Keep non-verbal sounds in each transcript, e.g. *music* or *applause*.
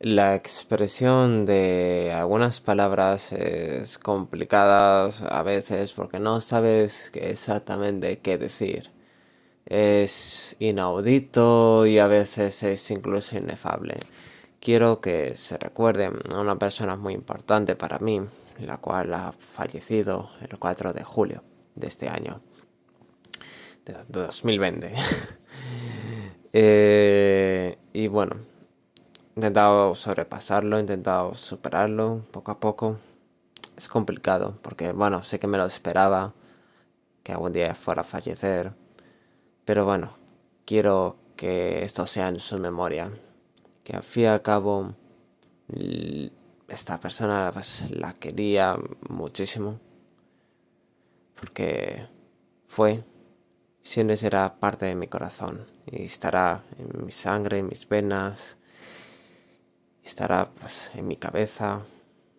la expresión de algunas palabras es complicada a veces porque no sabes exactamente qué decir. Es inaudito y a veces es incluso inefable. Quiero que se recuerde a una persona muy importante para mí, la cual ha fallecido el 4 de julio de este año, de 2020. *laughs* Eh, y bueno, intentado sobrepasarlo, he intentado superarlo poco a poco. Es complicado porque, bueno, sé que me lo esperaba, que algún día fuera a fallecer, pero bueno, quiero que esto sea en su memoria, que al fin y al cabo esta persona pues, la quería muchísimo, porque fue, siempre será parte de mi corazón y estará en mi sangre, en mis venas estará pues, en mi cabeza,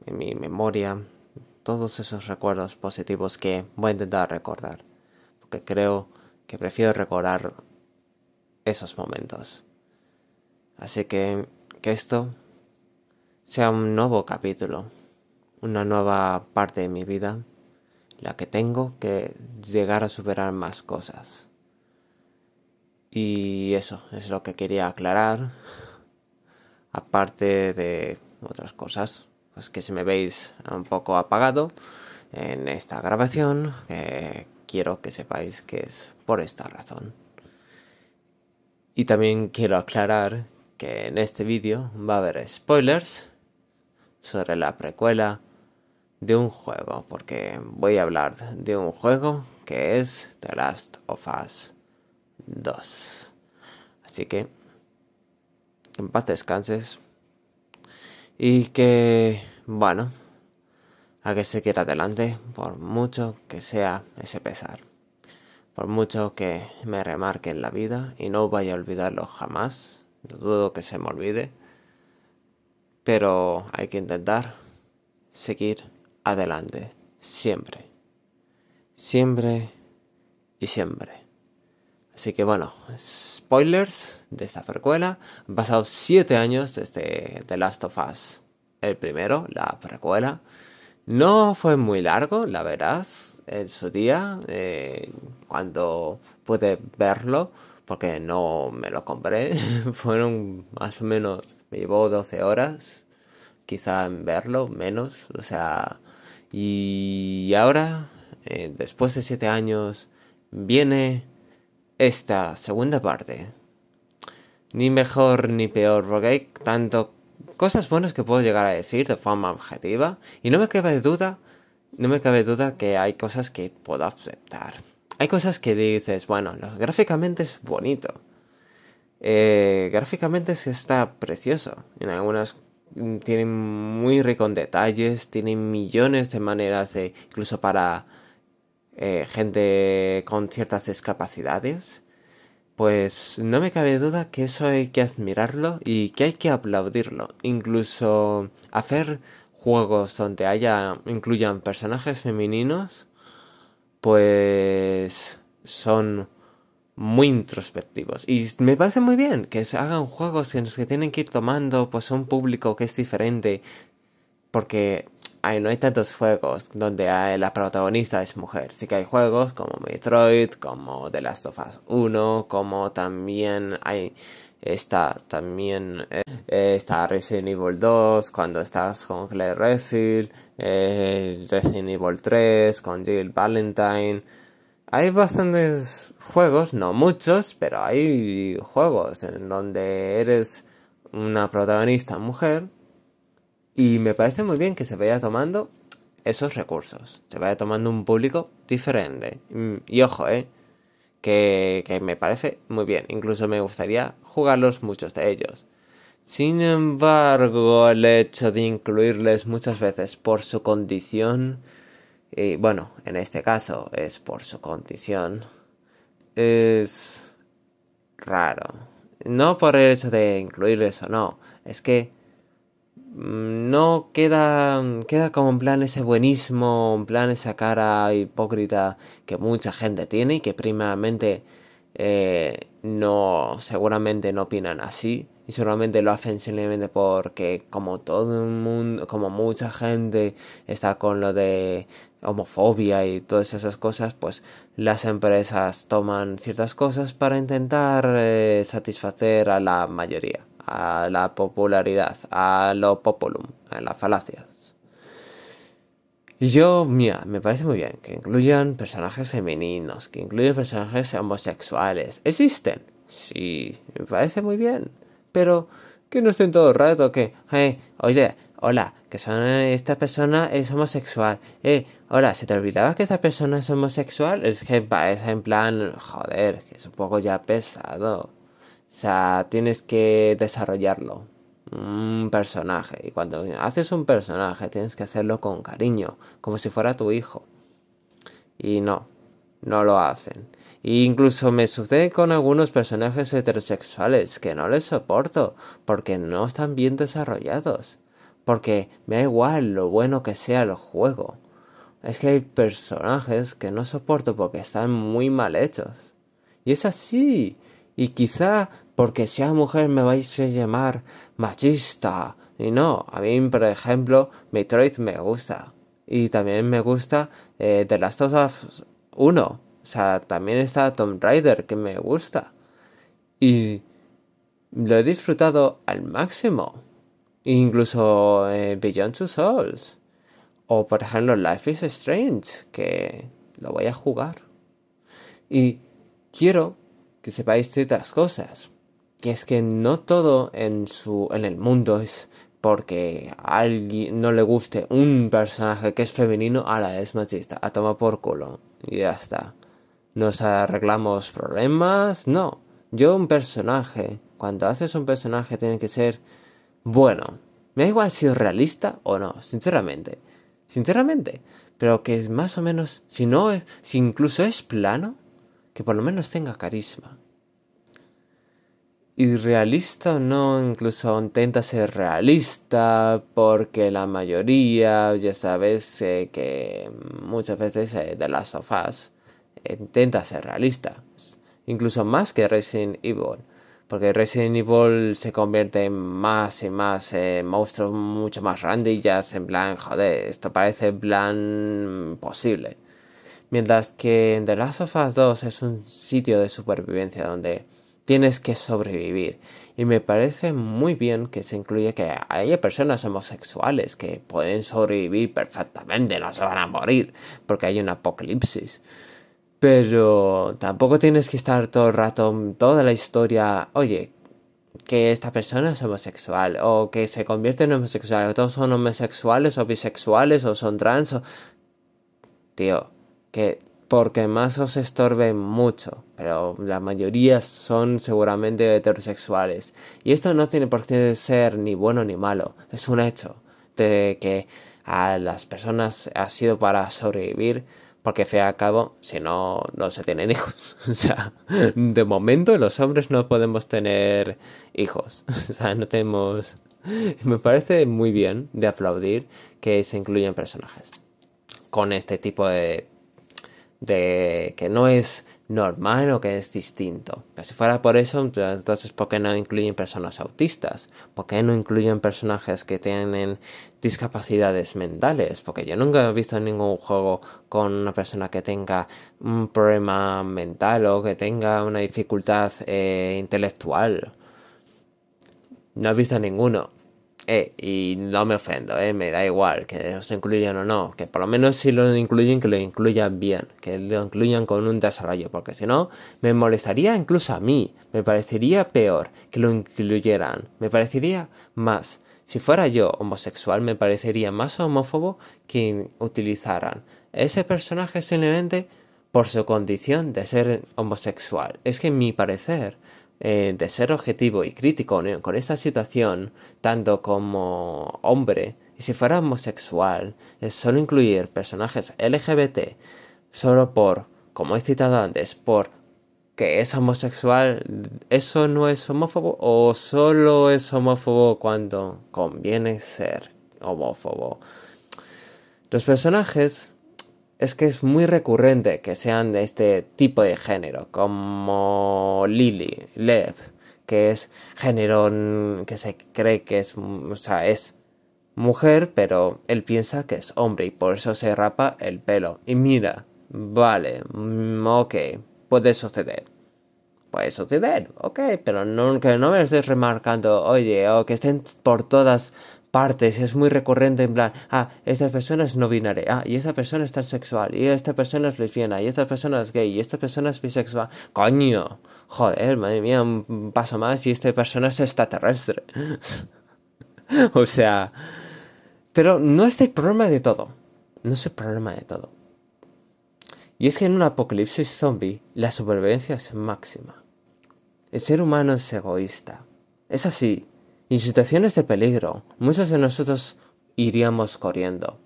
en mi memoria, todos esos recuerdos positivos que voy a intentar recordar, porque creo que prefiero recordar esos momentos. Así que que esto sea un nuevo capítulo, una nueva parte de mi vida, la que tengo que llegar a superar más cosas. Y eso es lo que quería aclarar aparte de otras cosas, pues que si me veis un poco apagado en esta grabación, eh, quiero que sepáis que es por esta razón. Y también quiero aclarar que en este vídeo va a haber spoilers sobre la precuela de un juego, porque voy a hablar de un juego que es The Last of Us 2. Así que en paz descanses. Y que, bueno, a que se quiera adelante, por mucho que sea ese pesar. Por mucho que me remarque en la vida y no vaya a olvidarlo jamás, no dudo que se me olvide, pero hay que intentar seguir adelante, siempre, siempre y siempre. Así que bueno, spoilers de esta precuela. Han pasado 7 años desde The Last of Us, el primero, la precuela. No fue muy largo, la verdad, en su día, eh, cuando pude verlo, porque no me lo compré. *laughs* Fueron más o menos, me llevó 12 horas, quizá en verlo, menos. O sea, y ahora, eh, después de 7 años, viene esta segunda parte. Ni mejor ni peor, porque hay tanto cosas buenas que puedo llegar a decir de forma objetiva y no me cabe duda, no me cabe duda que hay cosas que puedo aceptar. Hay cosas que dices, bueno, gráficamente es bonito. Eh, gráficamente está precioso. En algunas mm, tienen muy rico en detalles, tienen millones de maneras de incluso para eh, gente con ciertas discapacidades, pues no me cabe duda que eso hay que admirarlo y que hay que aplaudirlo. Incluso hacer juegos donde haya incluyan personajes femeninos, pues son muy introspectivos. Y me parece muy bien que se hagan juegos en los que tienen que ir tomando pues un público que es diferente. Porque hay, no hay tantos juegos donde la protagonista es mujer. Sí que hay juegos como Metroid, como The Last of Us 1, como también hay está también eh, está Resident Evil 2 cuando estás con Claire Redfield eh, Resident Evil 3 con Jill Valentine hay bastantes juegos no muchos pero hay juegos en donde eres una protagonista mujer y me parece muy bien que se vaya tomando esos recursos, se vaya tomando un público diferente. Mm, y ojo, ¿eh? Que, que me parece muy bien, incluso me gustaría jugarlos muchos de ellos. Sin embargo, el hecho de incluirles muchas veces por su condición, y bueno, en este caso es por su condición, es raro. No por el hecho de incluirles o no, es que Mm, no queda, queda como en plan ese buenismo, en plan esa cara hipócrita que mucha gente tiene y que primeramente eh, no, seguramente no opinan así y seguramente lo hacen simplemente porque como todo el mundo, como mucha gente está con lo de homofobia y todas esas cosas, pues las empresas toman ciertas cosas para intentar eh, satisfacer a la mayoría a la popularidad, a lo populum, a las falacias. Y yo, mía, me parece muy bien que incluyan personajes femeninos, que incluyan personajes homosexuales. ¿Existen? Sí, me parece muy bien. Pero que no estén todo el rato que, hey, eh, oye, hola, que son, eh, esta persona es homosexual. Eh, hola, ¿se te olvidaba que esta persona es homosexual? Es que parece en plan, joder, que es un poco ya pesado. O sea, tienes que desarrollarlo. Un personaje. Y cuando haces un personaje, tienes que hacerlo con cariño, como si fuera tu hijo. Y no, no lo hacen. E incluso me sucede con algunos personajes heterosexuales que no les soporto, porque no están bien desarrollados. Porque me da igual lo bueno que sea el juego. Es que hay personajes que no soporto porque están muy mal hechos. Y es así y quizá porque sea mujer me vais a llamar machista. Y no, a mí, por ejemplo, Metroid me gusta. Y también me gusta de eh, The Last of Us 1. O sea, también está Tomb Raider, que me gusta. Y lo he disfrutado al máximo. Incluso eh, Beyond Two Souls. O por ejemplo Life is Strange, que lo voy a jugar. Y quiero sepáis ciertas cosas. Que es que no todo en, su, en el mundo es porque a alguien no le guste un personaje que es femenino, a la es machista, a tomar por culo. Y ya está. Nos arreglamos problemas. No. Yo un personaje, cuando haces un personaje tiene que ser bueno. Me da igual si es realista o no, sinceramente. Sinceramente. Pero que es más o menos, si no es, si incluso es plano, que por lo menos tenga carisma. Y realista o no, incluso intenta ser realista, porque la mayoría, ya sabes eh, que muchas veces eh, de las sofás intenta ser realista, incluso más que Resident Evil, porque Resident Evil se convierte en más y más eh, monstruos mucho más randillas, en plan, joder, esto parece plan posible. Mientras que en The Last of Us 2 es un sitio de supervivencia donde tienes que sobrevivir. Y me parece muy bien que se incluya que haya personas homosexuales que pueden sobrevivir perfectamente, no se van a morir porque hay un apocalipsis. Pero tampoco tienes que estar todo el rato, toda la historia, oye, que esta persona es homosexual o que se convierte en homosexual, o todos son homosexuales o bisexuales o son trans o... Tío, que porque más os estorben mucho, pero la mayoría son seguramente heterosexuales. Y esto no tiene por qué ser ni bueno ni malo, es un hecho de que a las personas ha sido para sobrevivir, porque fe a cabo, si no, no se tienen *laughs* hijos. O sea, de momento los hombres no podemos tener hijos. *laughs* O sea, no tenemos... Me parece muy bien de aplaudir que se incluyan personajes con este tipo de de que no es normal o que es distinto. Pero si fuera por eso, entonces ¿por qué no incluyen personas autistas? ¿Por qué no incluyen personajes que tienen discapacidades mentales? Porque yo nunca he visto ningún juego con una persona que tenga un problema mental o que tenga una dificultad eh, intelectual. No he visto ninguno. Eh, y no me ofendo, eh, me da igual que los incluyan o no, que por lo menos si lo incluyen, que lo incluyan bien, que lo incluyan con un desarrollo, porque si no, me molestaría incluso a mí, me parecería peor que lo incluyeran, me parecería más, si fuera yo homosexual, me parecería más homófobo que utilizaran ese personaje simplemente por su condición de ser homosexual. Es que en mi parecer, eh, de ser objetivo y crítico con esta situación, tanto como hombre, y si fuera homosexual, es solo incluir personajes LGBT solo por, como he citado antes, por que es homosexual, eso no es homófobo o solo es homófobo cuando conviene ser homófobo. Los personajes es que es muy recurrente que sean de este tipo de género, como Lily, Lev, que es género que se cree que es, o sea, es mujer, pero él piensa que es hombre y por eso se rapa el pelo. Y mira, vale, mm, ok, puede suceder. Puede suceder, ok, pero no, que no me estés remarcando, oye, o que estén por todas partes, es muy recurrente en plan, ah, esta persona es no binaria, ah, y esta persona es transexual, y esta persona es lesbiana, y esta persona es gay, y esta persona es bisexual. Coño, joder, madre mía, un paso más y esta persona es extraterrestre. *laughs* o sea, pero no es el problema de todo, no es el problema de todo. Y es que en un apocalipsis zombie la supervivencia es máxima. El ser humano es egoísta. Es así, en situaciones de peligro, muchos de nosotros iríamos corriendo.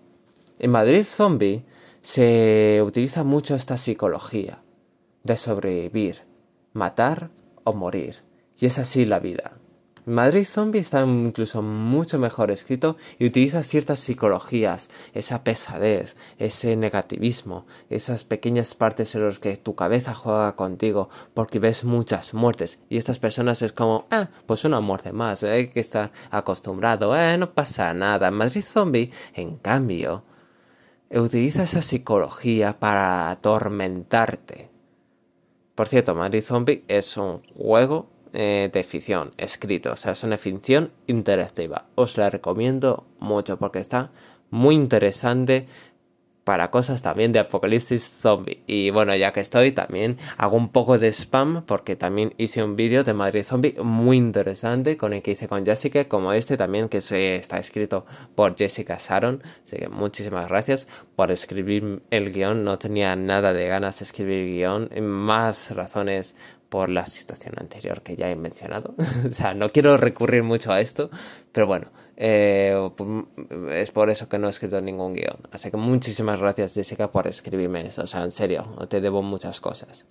En Madrid Zombie se utiliza mucho esta psicología de sobrevivir, matar o morir. Y es así la vida. Madrid Zombie está incluso mucho mejor escrito y utiliza ciertas psicologías, esa pesadez, ese negativismo, esas pequeñas partes en las que tu cabeza juega contigo porque ves muchas muertes y estas personas es como, ah, pues una muerte más, hay que estar acostumbrado, eh, no pasa nada. Madrid Zombie, en cambio, utiliza esa psicología para atormentarte. Por cierto, Madrid Zombie es un juego eh, de ficción, escrito, o sea, es una ficción interactiva. Os la recomiendo mucho porque está muy interesante, para cosas también de Apocalipsis Zombie. Y bueno, ya que estoy, también hago un poco de spam porque también hice un vídeo de Madrid Zombie muy interesante con el que hice con Jessica, como este también que se está escrito por Jessica Sharon. Así que muchísimas gracias por escribir el guión. No tenía nada de ganas de escribir el guión. Más razones por la situación anterior que ya he mencionado. *laughs* o sea, no quiero recurrir mucho a esto, pero bueno. Eh, pues, mm, es por eso que no he escrito ningún guión. Así que muchísimas gracias, Jessica, por escribirme eso. O sea, en serio, te debo muchas cosas.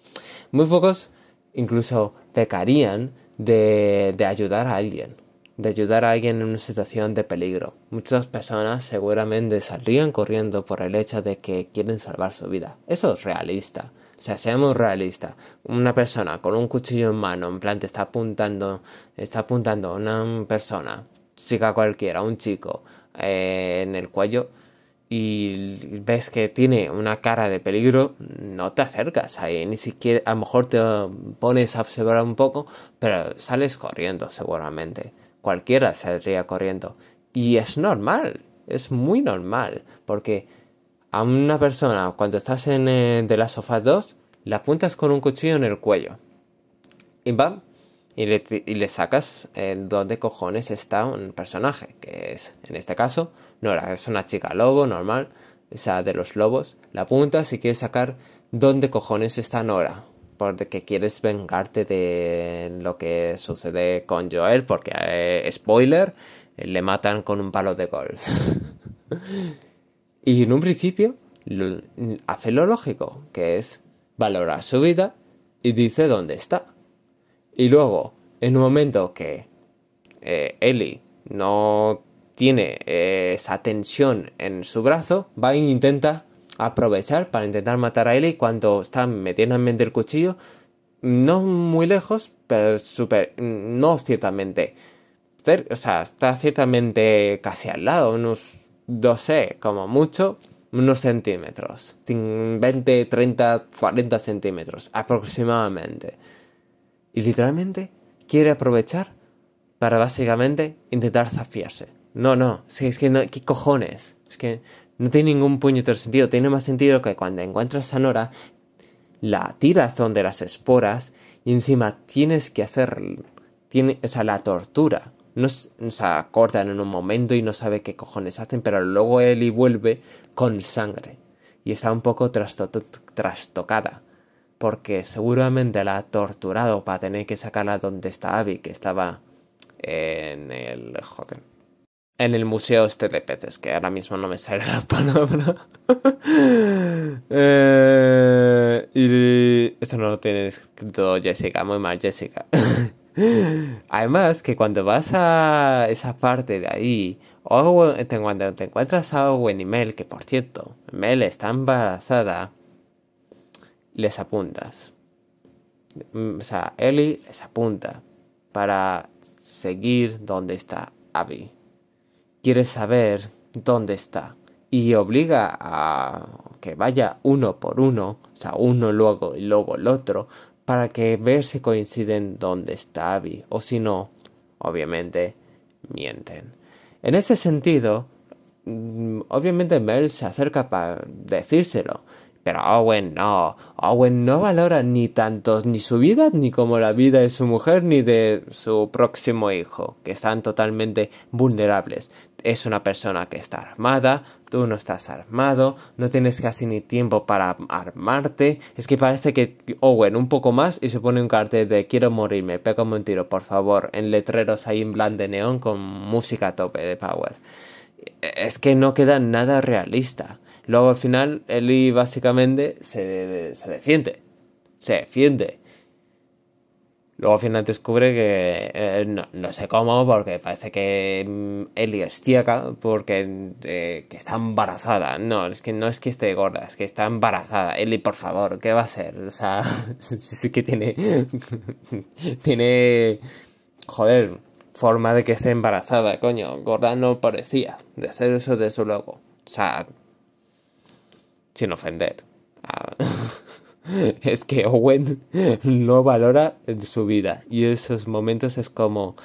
Muy pocos incluso pecarían de, ayudar a alguien. De ayudar a alguien en una situación de peligro. Muchas personas seguramente saldrían corriendo por el hecho de que quieren salvar su vida. Eso es realista. O sea, seamos realistas. Una persona con un cuchillo en mano, en plan, te está apuntando, está apuntando a una persona chica cualquiera, un chico, eh, en el cuello y ves que tiene una cara de peligro, no te acercas ahí, ni siquiera, a lo mejor te pones a observar un poco, pero sales corriendo seguramente. Cualquiera saldría corriendo. Y es normal, es muy normal, porque a una persona cuando estás en eh, de Last las Us 2, la apuntas con un cuchillo en el cuello. Y bam, y le, sacas dónde cojones está un personaje, que es, en este caso, Nora, es una chica lobo normal, Esa de los lobos, la apuntas y quieres sacar dónde cojones está Nora, porque quieres vengarte de lo que sucede con Joel, porque, eh, spoiler, le matan con un palo de golf. *laughs* y en un principio hace lo lógico, que es valorar su vida y dice dónde está. Y luego, en un momento que eh, Ellie no tiene eh, esa tensión en su brazo, va intenta aprovechar para intentar matar a Ellie cuando están mente el cuchillo, no muy lejos, pero super, no ciertamente, o sea, está ciertamente casi al lado, unos, no como mucho, unos centímetros, 20, 30, 40 centímetros aproximadamente y literalmente quiere aprovechar para básicamente intentar zafiarse. No, no, es que no, ¿qué cojones? Es que no tiene ningún de sentido. Tiene más sentido que cuando encuentras a Nora, la tiras de las esporas y encima tienes que hacer. Tiene, o sea, la tortura. No, se acordan en un momento y no sabe qué cojones hacen, pero luego y vuelve con sangre. Y está un poco trastocada porque seguramente la ha torturado para tener que sacarla donde está Abby, que estaba en el... joder. En el museo este de peces, que ahora mismo no me sale la *laughs* palabra. Eh, y esto no lo tiene escrito Jessica, muy mal Jessica. *laughs* Además que cuando vas a esa parte de ahí, o cuando te encuentras a Owen y Mel, que por cierto, Mel está embarazada, les apuntas. Mm, o sea, Ellie les apunta para seguir dónde está Abby. Quiere saber dónde está y obliga a que vaya uno por uno, o sea, uno luego y luego el otro, para que ver si coinciden dónde está Abby, o si no, obviamente, mienten. En ese sentido, mm, obviamente Mel se acerca para decírselo, pero Owen no, Owen no valora ni tantos ni su vida, ni como la vida de su mujer, ni de su próximo hijo, que están totalmente vulnerables. Es una persona que está armada, tú no estás armado, no tienes casi ni tiempo para armarte. Es que parece que Owen un poco más y se pone un cartel de quiero morirme, pego un tiro, por favor, en letreros ahí en blanco de neón con música a tope de power. Es que no queda nada realista. Luego al final, Eli básicamente se, defiende. Se defiende. Luego al final descubre que eh, no, sé cómo, porque parece que mm, Eli es porque eh, que está embarazada. No, es que no es que esté gorda, es que está embarazada. Eli por favor, ¿qué va a hacer? O sea, *laughs* sí que tiene. *laughs* tiene. Joder, forma de que esté embarazada, coño. Gorda no parecía, de hacer eso de su loco. O sea, sin ofender. Ah, *laughs* es que Owen no valora su vida y esos momentos es como...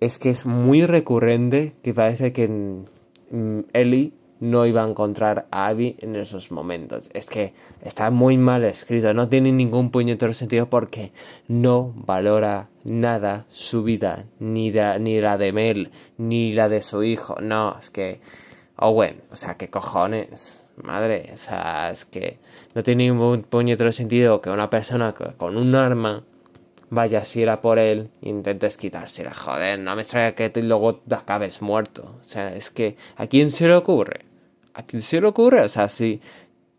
Es que es muy recurrente que parece que mm, Ellie no iba a encontrar a Abby en esos momentos. Es que está muy mal escrito, no tiene ningún puñetero sentido porque no valora nada su vida, ni, ni la de Mel, ni la de su hijo. No, es que Owen, o sea, qué cojones madre, o sea, es que no tiene ningún puñetero sentido que una persona con un arma vaya si era por él e intentes quitársela. Joder, no me extraña que luego te acabes muerto. O sea, es que ¿a quién se le ocurre? ¿A quién se le ocurre? O sea, si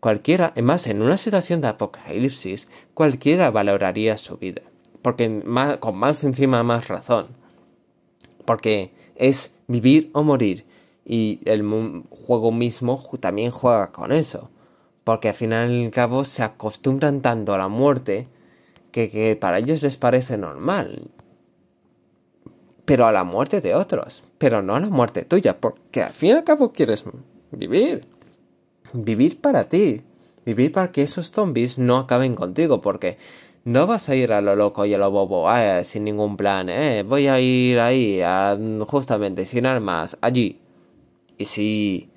cualquiera, más en una situación de apocalipsis, cualquiera valoraría su vida. Porque con más encima más razón. Porque es vivir o morir y el juego mismo también juega con eso. Porque al final y al cabo se acostumbran tanto a la muerte que, para ellos les parece normal. Pero a la muerte de otros, pero no a la muerte tuya, porque al fin y al cabo quieres vivir. Vivir para ti. Vivir para que esos zombies no acaben contigo, porque no vas a ir a lo loco y a lo bobo, ah, sin ningún plan, eh, voy a ir ahí, a, ah, justamente, sin armas, allí. Y sí,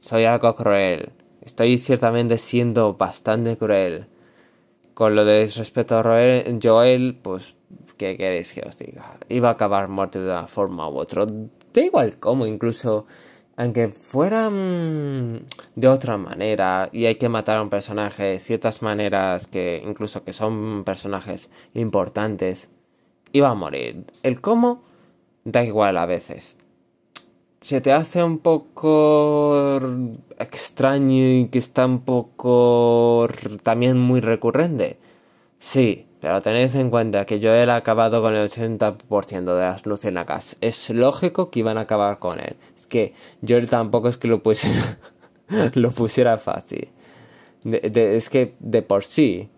soy algo cruel. Estoy ciertamente siendo bastante cruel. Con lo de respeto a Joel, pues, ¿qué queréis que os diga? Iba a acabar muerto de una forma u otra. Da igual cómo, incluso, aunque fuera mm, de otra manera, y hay que matar a un personaje de ciertas maneras que, incluso que son personajes importantes, iba a morir. El cómo, da igual a veces se te hace un poco extraño y que está un poco también muy recurrente. Sí, pero tened en cuenta que yo ha acabado con el 80% de las lucenacas. Es lógico que iban a acabar con él. Es que yo tampoco es que lo pusiera, *laughs* lo pusiera fácil. es que de por sí,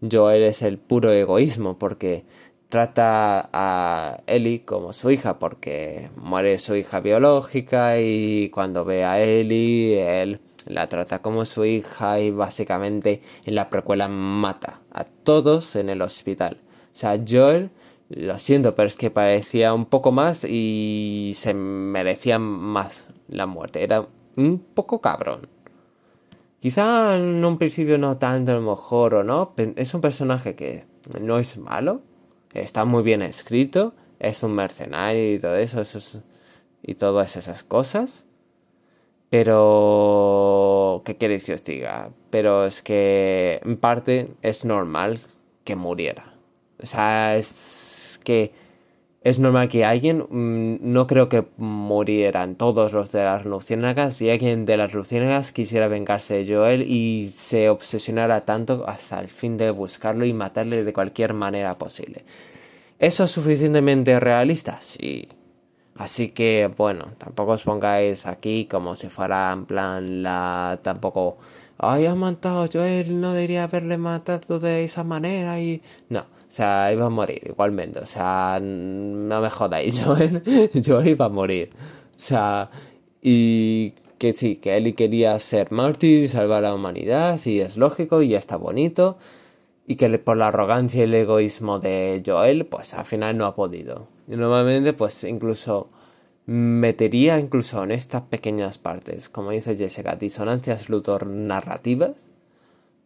Joel es el puro egoísmo, porque trata a Ellie como su hija porque muere su hija biológica y cuando ve a Ellie él la trata como su hija y básicamente en la precuela mata a todos en el hospital. O sea, Joel, lo siento, pero es que parecía un poco más y se merecía más la muerte. Era un poco cabrón. Quizá en un principio no tanto, a lo mejor, o no. Es un personaje que no es malo, está muy bien escrito, es un mercenario y todo eso, y todas esas cosas. Pero, ¿qué queréis que os diga? Pero es que en parte es normal que muriera. O sea, es que es normal que alguien, mm, no creo que murieran todos los de las luciérnagas, si alguien de las luciérnagas quisiera vengarse de Joel y se obsesionara tanto hasta el fin de buscarlo y matarle de cualquier manera posible. ¿Eso es suficientemente realista? Sí. Así que, bueno, tampoco os pongáis aquí como si fuera en plan la... tampoco ha matado a Joel, no debería haberle matado de esa manera y... No, o sea, iba a morir igualmente. O sea, no me jodáis, *laughs* Joel. Joel iba a morir. O sea, y que sí, que él quería ser mártir y salvar a la humanidad, y es lógico y ya está bonito. Y que por la arrogancia y el egoísmo de Joel, pues al final no ha podido. Y normalmente, pues incluso metería incluso en estas pequeñas partes, como dice Jessica, disonancias lutor-narrativas,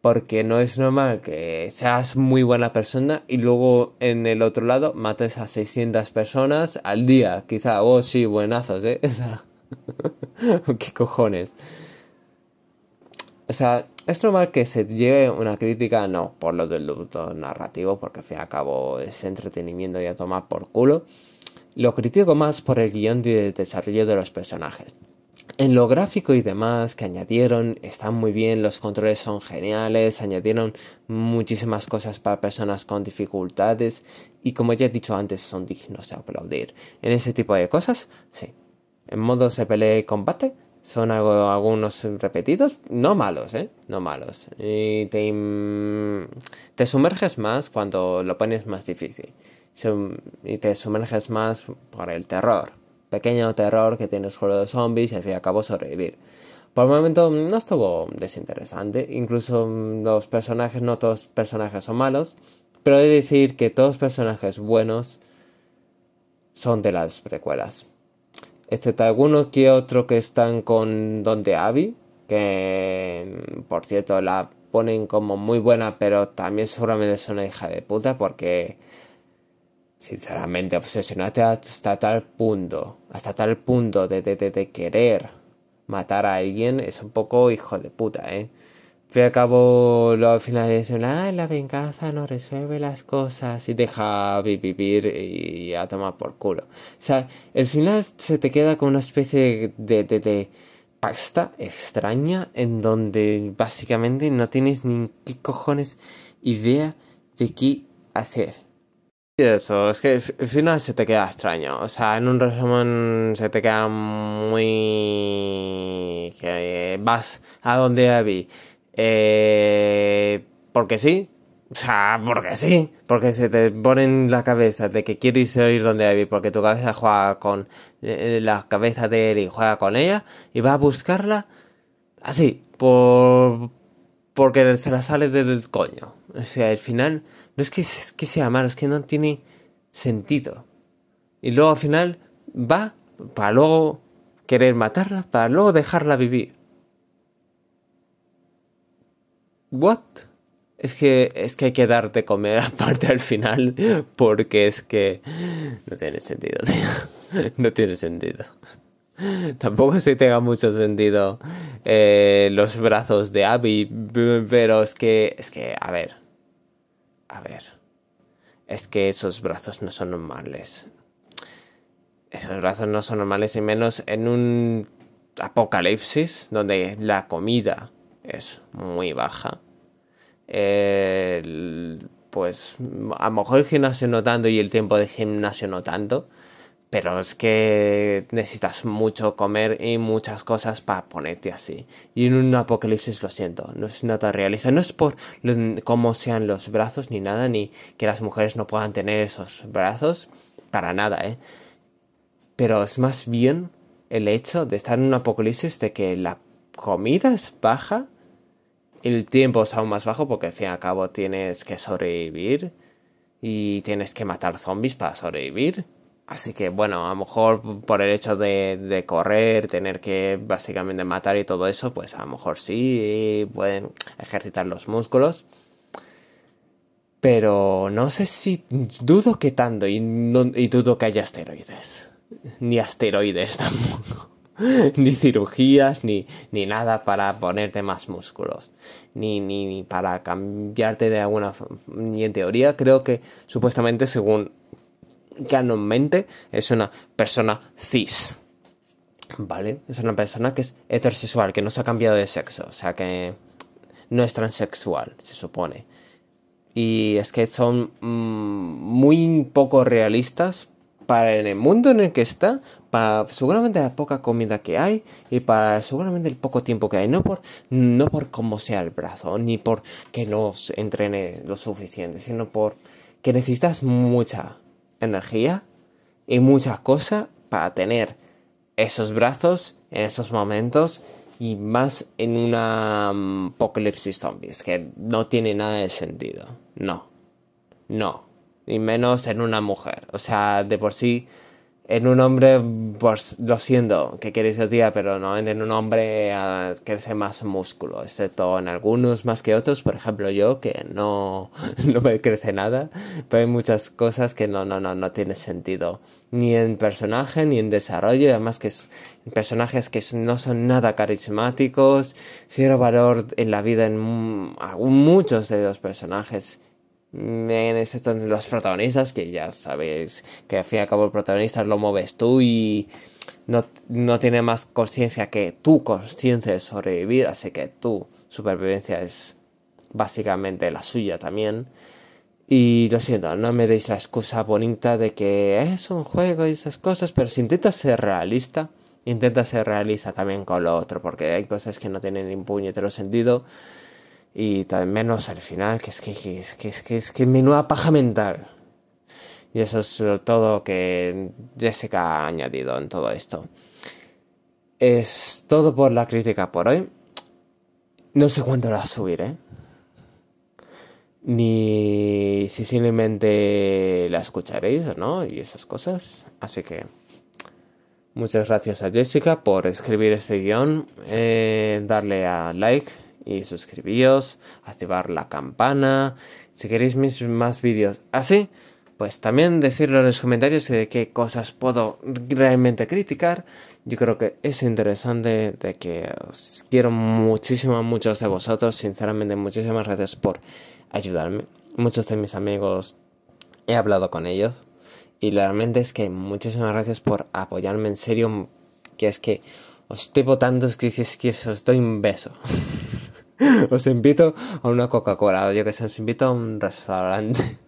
porque no es normal que seas muy buena persona y luego en el otro lado mates a 600 personas al día, quizá, oh sí, buenazos, ¿eh? *laughs* *laughs* ¿Qué cojones? O sea, es normal que se lleve una crítica, no, por lo del luto narrativo, porque al fin y al cabo es entretenimiento y a tomar por culo lo critico más por el guión de desarrollo de los personajes. En lo gráfico y demás que añadieron, están muy bien, los controles son geniales, añadieron muchísimas cosas para personas con dificultades y como ya he dicho antes, son dignos de aplaudir. En ese tipo de cosas, sí. En modo de pelea y combate, son algunos repetidos, no malos, ¿eh? No malos. Y te sumerges más cuando lo pones más difícil y te sumerges más por el terror. Pequeño terror que tienes juego de zombies y al fin y al cabo sobrevivir. Por el momento mm, no estuvo desinteresante, incluso mm, los personajes, no todos los personajes son malos, pero he de decir que todos los personajes buenos son de las precuelas. Excepto alguno que otro que están con Donde Abby, que mm, por cierto la ponen como muy buena, pero también seguramente es una hija de puta porque sinceramente, obsesionarte hasta tal punto, hasta tal punto de, querer matar a alguien es un poco hijo de puta, ¿eh? Pero a cabo lo final dicen, ah, la venganza no resuelve las cosas y deja vivir y a tomar por culo. O sea, el final se te queda con una especie de, de pasta extraña en donde básicamente no tienes ni qué cojones idea de qué hacer eso, es que al final se te queda extraño. O sea, en un resumen se te queda muy. que eh, vas a donde Abby. Eh, porque sí. O sea, porque sí. Porque se te pone en la cabeza de que quieres ir donde Abby. Porque tu cabeza juega con eh, eh, la cabeza de él y juega con ella. Y va a buscarla así. Por. porque se la sale del coño. O sea, al final no es que, sea malo, es que no tiene sentido. Y luego al final va para luego querer matarla, para luego dejarla vivir. ¿What? Es que, es que hay que darte comer *laughs* aparte al final, porque es que no tiene sentido, tío. *laughs* No tiene sentido. Tampoco se tenga mucho sentido eh, los brazos de Abby, pero es que, es que, a ver, a ver. Es que esos brazos no son normales. Esos brazos no son normales y menos en un apocalipsis donde la comida es muy baja. pues a lo mejor el gimnasio no tanto y el tiempo de gimnasio no tanto. Pero es que necesitas mucho comer y muchas cosas para ponerte así. Y en un apocalipsis, lo siento, no es nada realista. No es por cómo sean los brazos ni nada, ni que las mujeres no puedan tener esos brazos. Para nada, ¿eh? Pero es más bien el hecho de estar en un apocalipsis de que la comida es baja, el tiempo es aún más bajo porque al fin y al cabo tienes que sobrevivir y tienes que matar zombies para sobrevivir Así que bueno, a lo mejor por el hecho de, correr, tener que básicamente matar y todo eso, pues a lo mejor sí pueden ejercitar los músculos. Pero no sé si dudo que tanto y, dudo que haya asteroides. Ni asteroides *laughs* tampoco. ni cirugías, ni, ni, nada para ponerte más músculos. Ni, ni, para cambiarte de alguna... Ni en teoría creo que supuestamente según canonmente es una persona cis. ¿Vale? Es una persona que es heterosexual, que no se ha cambiado de sexo, o sea que no es transexual, se supone. Y es que son mm, muy poco realistas para el mundo en el que está, para seguramente la poca comida que hay y para seguramente el poco tiempo que hay. No por, no por cómo sea el brazo, ni por que no entrene lo suficiente, sino por que necesitas mucha energía y muchas cosas para tener esos brazos en esos momentos y más en una mm, apocalipsis zombies que no tiene nada de sentido. No. No. Y menos en una mujer. O sea, de por sí en un hombre, pues lo siento, que queréis el día, pero no, en un hombre ah, crece más músculo, excepto en algunos más que otros, por ejemplo yo, que no, *laughs* no me crece nada, pero hay muchas cosas que no, no, no, no tiene sentido, ni en personaje, ni en desarrollo, además que personajes que no son nada carismáticos, cero valor en la vida en muchos de los personajes, en los protagonistas, que ya sabéis... que al fin y al cabo el protagonista lo mueves tú y no, tiene más conciencia que tu conciencia de sobrevivir, así que tu supervivencia es básicamente la suya también. Y lo siento, no me deis la excusa bonita de que es un juego y esas cosas, pero si intentas ser realista, intenta ser realista también con lo otro, porque hay cosas que no tienen ni puñetero sentido y también menos al final, que es que, que es que, es que, es que menuda paja mental. Y eso es todo que Jessica ha añadido en todo esto. Es todo por la crítica por hoy. No sé cuándo la subiré. Ni si simplemente la escucharéis o no y esas cosas. Así que muchas gracias a Jessica por escribir este guión, eh, darle a like y suscribíos, activar la campana. Si queréis mis más vídeos así, pues también decirlo en los comentarios de qué cosas puedo realmente criticar. Yo creo que es interesante de que os quiero muchísimo a muchos de vosotros. Sinceramente, muchísimas gracias por ayudarme. Muchos de mis amigos he hablado con ellos. Y realmente es que muchísimas gracias por apoyarme en serio. Que es que os estoy votando que, que, que os doy un beso. *laughs* *laughs* os invito a una Coca-Cola, yo que sé, os invito a un restaurante.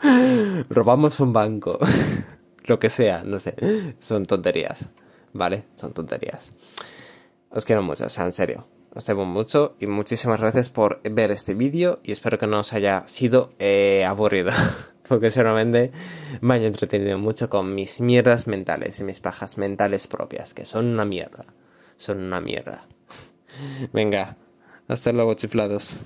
*laughs* Robamos un banco. *laughs* Lo que sea, no sé. Son tonterías. ¿Vale? Son tonterías. Os quiero mucho, o sea, en serio. Os debo mucho y muchísimas gracias por ver este vídeo y espero que no os haya sido eh, aburrido. Porque seguramente me haya entretenido mucho con mis mierdas mentales y mis pajas mentales propias, que son una mierda. Son una mierda. Venga, hasta luego, chiflados.